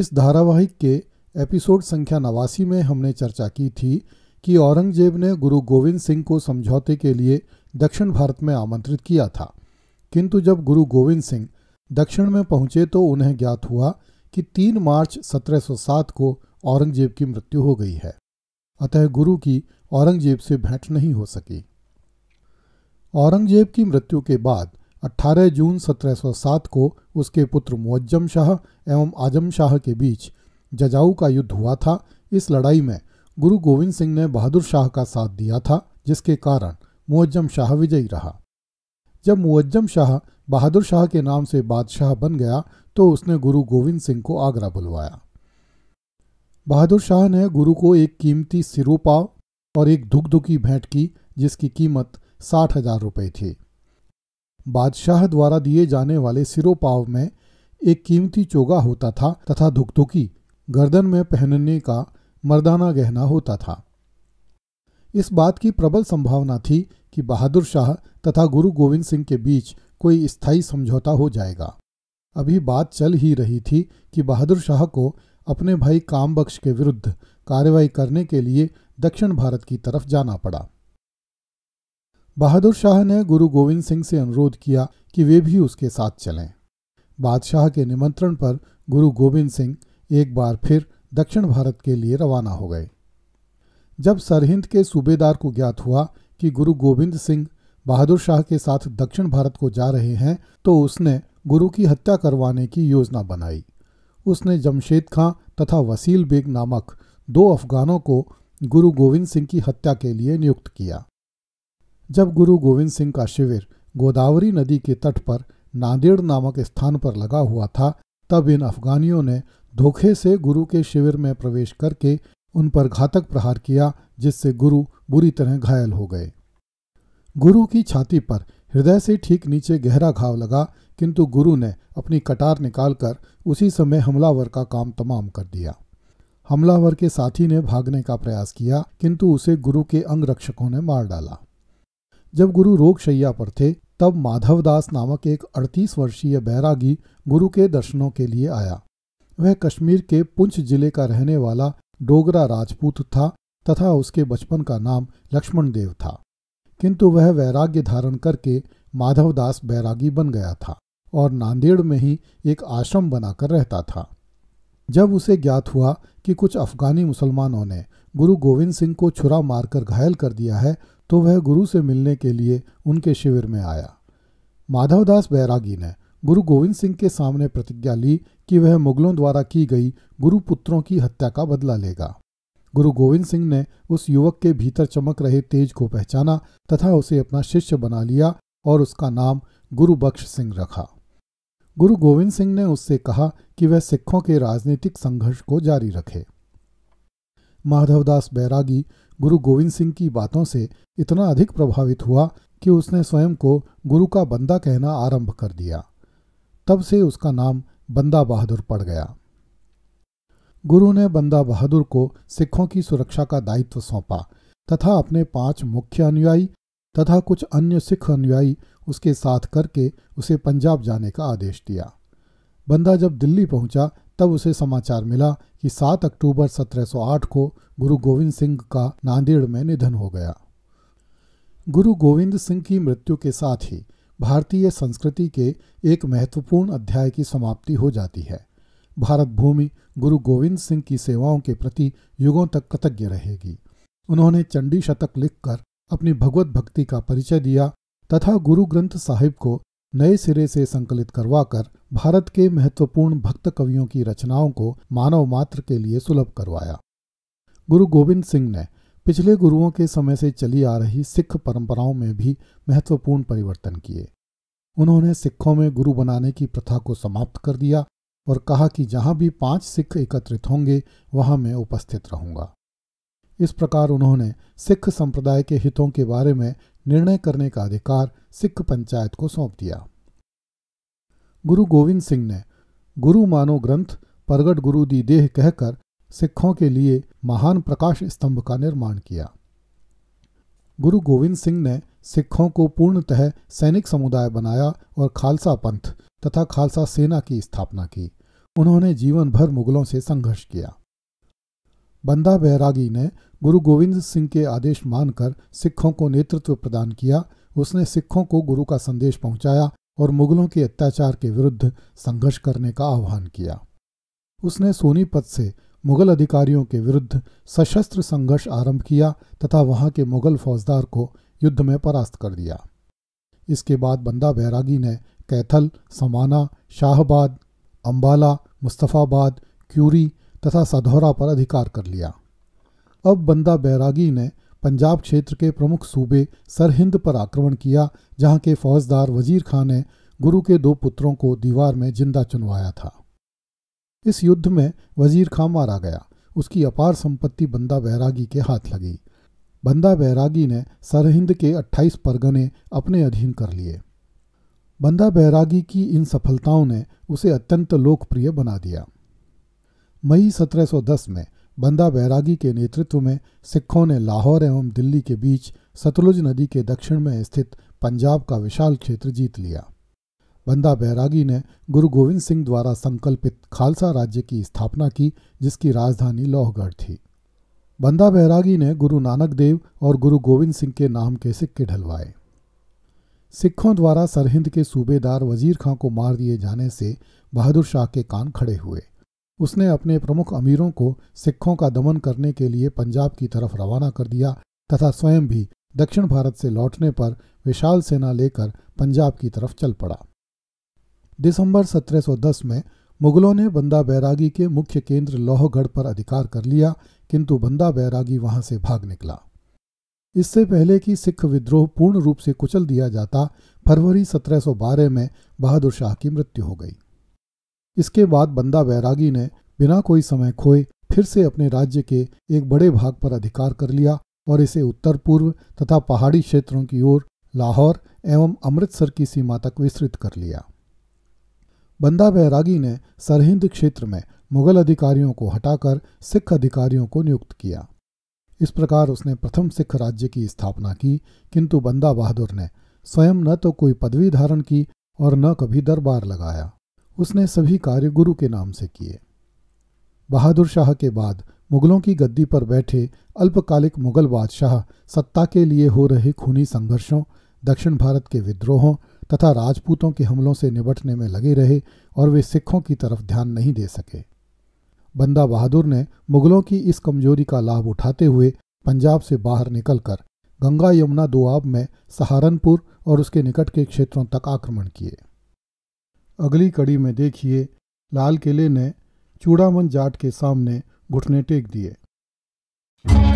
इस धारावाहिक के एपिसोड संख्या नवासी में हमने चर्चा की थी कि औरंगजेब ने गुरु गोविंद सिंह को समझौते के लिए दक्षिण भारत में आमंत्रित किया था किंतु जब गुरु गोविंद सिंह दक्षिण में पहुंचे तो उन्हें ज्ञात हुआ कि 3 मार्च 1707 को औरंगजेब की मृत्यु हो गई है अतः गुरु की औरंगजेब से भेंट नहीं हो सकी औरंगजेब की मृत्यु के बाद 18 जून 1707 को उसके पुत्र मुअज्जम शाह एवं आजम शाह के बीच जजाऊ का युद्ध हुआ था इस लड़ाई में गुरु गोविंद सिंह ने बहादुर शाह का साथ दिया था जिसके कारण मुअज्जम शाह विजयी रहा जब मुअज्जम शाह बहादुर शाह के नाम से बादशाह बन गया तो उसने गुरु गोविंद सिंह को आगरा बुलवाया बहादुर शाह ने गुरु को एक कीमती सिरोपा और एक धुकधुकी भेंट की जिसकी कीमत साठ हजार रुपये थी बादशाह द्वारा दिए जाने वाले सिरोपाव में एक कीमती चोगा होता था तथा धुकधुकी गर्दन में पहनने का मर्दाना गहना होता था इस बात की प्रबल संभावना थी कि बहादुर शाह तथा गुरु गोविंद सिंह के बीच कोई स्थायी समझौता हो जाएगा अभी बात चल ही रही थी कि बहादुर शाह को अपने भाई कामबख्श के विरुद्ध कार्रवाई करने के लिए दक्षिण भारत की तरफ जाना पड़ा बहादुर शाह ने गुरु गोविंद सिंह से अनुरोध किया कि वे भी उसके साथ चलें बादशाह के निमंत्रण पर गुरु गोविंद सिंह एक बार फिर दक्षिण भारत के लिए रवाना हो गए जब सरहिंद के सूबेदार को ज्ञात हुआ कि गुरु गोविंद सिंह बहादुर शाह के साथ दक्षिण भारत को जा रहे हैं तो उसने गुरु की हत्या करवाने की योजना बनाई उसने जमशेद खां तथा वसील बेग नामक दो अफगानों को गुरु गोविंद सिंह की हत्या के लिए नियुक्त किया जब गुरु गोविंद सिंह का शिविर गोदावरी नदी के तट पर नांदेड़ नामक स्थान पर लगा हुआ था तब इन अफगानियों ने धोखे से गुरु के शिविर में प्रवेश करके उन पर घातक प्रहार किया जिससे गुरु बुरी तरह घायल हो गए गुरु की छाती पर हृदय से ठीक नीचे गहरा घाव लगा किंतु गुरु ने अपनी कटार निकालकर उसी समय हमलावर का काम तमाम कर दिया हमलावर के साथी ने भागने का प्रयास किया किंतु उसे गुरु के अंग रक्षकों ने मार डाला जब गुरु रोगशैया पर थे तब माधवदास नामक एक 38 वर्षीय बैरागी गुरु के दर्शनों के लिए आया वह कश्मीर के पुंछ जिले का रहने वाला डोगरा राजपूत था तथा उसके बचपन का नाम लक्ष्मण देव था किंतु वह वैराग्य धारण करके माधवदास बैरागी बन गया था और नांदेड़ में ही एक आश्रम बनाकर रहता था जब उसे ज्ञात हुआ कि कुछ अफगानी मुसलमानों ने गुरु गोविंद सिंह को छुरा मारकर घायल कर दिया है तो वह गुरु से मिलने के लिए उनके शिविर में आया माधवदास बैरागी ने गुरु गोविंद सिंह के सामने प्रतिज्ञा ली कि वह मुगलों द्वारा की गई गुरुपुत्रों की हत्या का बदला लेगा गुरु गोविंद सिंह ने उस युवक के भीतर चमक रहे तेज को पहचाना तथा उसे अपना शिष्य बना लिया और उसका नाम गुरु बख्श सिंह रखा गुरु गोविंद सिंह ने उससे कहा कि वह सिखों के राजनीतिक संघर्ष को जारी रखे माधवदास बैरागी गुरु गोविंद सिंह की बातों से इतना अधिक प्रभावित हुआ कि उसने स्वयं को गुरु का बंदा कहना आरंभ कर दिया तब से उसका नाम बंदा बहादुर पड़ गया गुरु ने बंदा बहादुर को सिखों की सुरक्षा का दायित्व सौंपा तथा अपने पांच मुख्य अनुयायी तथा कुछ अन्य सिख अनुयायी उसके साथ करके उसे पंजाब जाने का आदेश दिया बंदा जब दिल्ली पहुंचा तब उसे समाचार मिला कि 7 अक्टूबर 1708 को गुरु गोविंद सिंह का नांदेड़ में निधन हो गया गुरु गोविंद सिंह की मृत्यु के साथ ही भारतीय संस्कृति के एक महत्वपूर्ण अध्याय की समाप्ति हो जाती है भारत भूमि गुरु गोविंद सिंह की सेवाओं के प्रति युगों तक कृतज्ञ रहेगी उन्होंने चंडी शतक लिखकर अपनी भगवत भक्ति का परिचय दिया तथा गुरु ग्रंथ साहिब को नए सिरे से संकलित करवाकर भारत के महत्वपूर्ण भक्त कवियों की रचनाओं को मानव मात्र के लिए सुलभ करवाया गुरु गोविंद सिंह ने पिछले गुरुओं के समय से चली आ रही सिख परंपराओं में भी महत्वपूर्ण परिवर्तन किए उन्होंने सिखों में गुरु बनाने की प्रथा को समाप्त कर दिया और कहा कि जहां भी पांच सिख एकत्रित होंगे वहां मैं उपस्थित रहूंगा इस प्रकार उन्होंने सिख संप्रदाय के हितों के बारे में निर्णय करने का अधिकार सिख पंचायत को सौंप दिया गुरु गोविंद सिंह ने गुरु मानो ग्रंथ प्रगट गुरु दी देह कहकर सिखों के लिए महान प्रकाश स्तंभ का निर्माण किया गुरु गोविंद सिंह ने सिखों को पूर्णतः सैनिक समुदाय बनाया और खालसा पंथ तथा खालसा सेना की स्थापना की उन्होंने जीवन भर मुगलों से संघर्ष किया बंदा बैरागी ने गुरु गोविंद सिंह के आदेश मानकर सिखों को नेतृत्व प्रदान किया उसने सिखों को गुरु का संदेश पहुंचाया और मुगलों के अत्याचार के विरुद्ध संघर्ष करने का आह्वान किया उसने सोनीपत से मुगल अधिकारियों के विरुद्ध सशस्त्र संघर्ष आरंभ किया तथा वहां के मुगल फौजदार को युद्ध में परास्त कर दिया इसके बाद बंदा बैरागी ने कैथल समाना शाहबाद अंबाला मुस्तफ़ाबाद क्यूरी तथा सधौरा पर अधिकार कर लिया अब बंदा बैरागी ने पंजाब क्षेत्र के प्रमुख सूबे सरहिंद पर आक्रमण किया जहां के फौजदार वजीर खां ने गुरु के दो पुत्रों को दीवार में जिंदा चुनवाया था इस युद्ध में वजीर खां मारा गया उसकी अपार संपत्ति बंदा बैरागी के हाथ लगी बंदा बैरागी ने सरहिंद के 28 परगने अपने अधीन कर लिए बंदा बैरागी की इन सफलताओं ने उसे अत्यंत लोकप्रिय बना दिया मई 1710 में बंदा बैरागी के नेतृत्व में सिखों ने लाहौर एवं दिल्ली के बीच सतलुज नदी के दक्षिण में स्थित पंजाब का विशाल क्षेत्र जीत लिया बंदा बैरागी ने गुरु गोविंद सिंह द्वारा संकल्पित खालसा राज्य की स्थापना की जिसकी राजधानी लोहगढ़ थी बंदा बैरागी ने गुरु नानक देव और गुरु गोविंद सिंह के नाम के सिक्के ढलवाए सिखों द्वारा सरहिंद के सूबेदार वजीर खां को मार दिए जाने से बहादुर शाह के कान खड़े हुए उसने अपने प्रमुख अमीरों को सिखों का दमन करने के लिए पंजाब की तरफ रवाना कर दिया तथा स्वयं भी दक्षिण भारत से लौटने पर विशाल सेना लेकर पंजाब की तरफ चल पड़ा दिसंबर 1710 में मुगलों ने बंदा बैरागी के मुख्य केंद्र लोहगढ़ पर अधिकार कर लिया किंतु बंदा बैरागी वहां से भाग निकला इससे पहले कि सिख विद्रोह पूर्ण रूप से कुचल दिया जाता फरवरी 1712 में बहादुर शाह की मृत्यु हो गई इसके बाद बंदा वैरागी ने बिना कोई समय खोए फिर से अपने राज्य के एक बड़े भाग पर अधिकार कर लिया और इसे उत्तर पूर्व तथा पहाड़ी क्षेत्रों की ओर लाहौर एवं अमृतसर की सीमा तक विस्तृत कर लिया बंदा बैरागी ने सरहिंद क्षेत्र में मुगल अधिकारियों को हटाकर सिख अधिकारियों को नियुक्त किया इस प्रकार उसने प्रथम सिख राज्य की स्थापना की किंतु बंदा बहादुर ने स्वयं न तो कोई पदवी धारण की और न कभी दरबार लगाया उसने सभी कार्य गुरु के नाम से किए बहादुर शाह के बाद मुगलों की गद्दी पर बैठे अल्पकालिक मुगल बादशाह सत्ता के लिए हो रहे खूनी संघर्षों दक्षिण भारत के विद्रोहों तथा राजपूतों के हमलों से निपटने में लगे रहे और वे सिखों की तरफ ध्यान नहीं दे सके बंदा बहादुर ने मुगलों की इस कमजोरी का लाभ उठाते हुए पंजाब से बाहर निकलकर गंगा यमुना दुआब में सहारनपुर और उसके निकट के क्षेत्रों तक आक्रमण किए अगली कड़ी में देखिए लाल किले ने चूड़ामन जाट के सामने घुटने टेक दिए